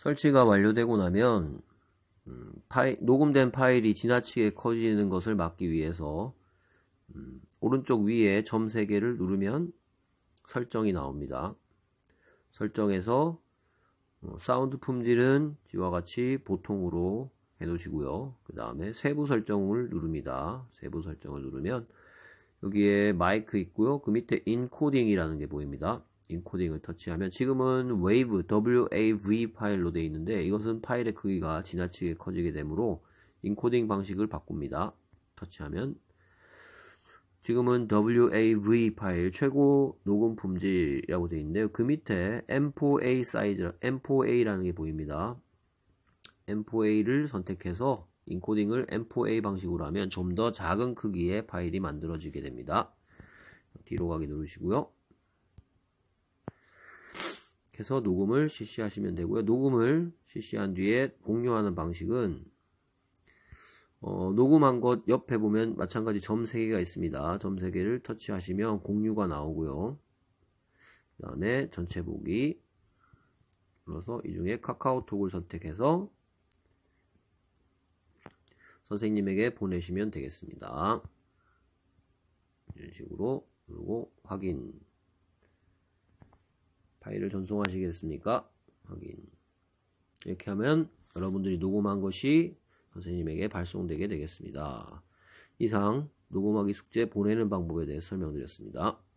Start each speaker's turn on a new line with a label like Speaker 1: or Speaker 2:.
Speaker 1: 설치가 완료되고 나면 음, 파일, 녹음된 파일이 지나치게 커지는 것을 막기 위해서 음, 오른쪽 위에 점 3개를 누르면 설정이 나옵니다. 설정에서 어, 사운드 품질은 지와 같이 보통으로 해놓으시고요. 그 다음에 세부 설정을 누릅니다. 세부 설정을 누르면 여기에 마이크 있고요. 그 밑에 인코딩이라는 게 보입니다. 인코딩을 터치하면 지금은 w a v wav 파일로 되어 있는데 이것은 파일의 크기가 지나치게 커지게 되므로 인코딩 방식을 바꿉니다. 터치하면 지금은 WAV 파일 최고 녹음 품질이라고 되어 있는데요. 그 밑에 M4A 사이즈, M4A라는 게 보입니다. M4A를 선택해서 인코딩을 M4A 방식으로 하면 좀 더 작은 크기의 파일이 만들어지게 됩니다. 뒤로 가기 누르시고요. 해서 녹음을 실시하시면 되고요. 녹음을 실시한 뒤에 공유하는 방식은 어, 녹음한 것 옆에 보면 마찬가지 점 3개가 있습니다. 점 3개를 터치하시면 공유가 나오고요. 그 다음에 전체 보기 눌러서 이 중에 카카오톡을 선택해서 선생님에게 보내시면 되겠습니다. 이런 식으로 누르고 확인 파일을 전송하시겠습니까? 확인. 이렇게 하면 여러분들이 녹음한 것이 선생님에게 발송되게 되겠습니다. 이상 녹음하기 숙제 보내는 방법에 대해 설명드렸습니다.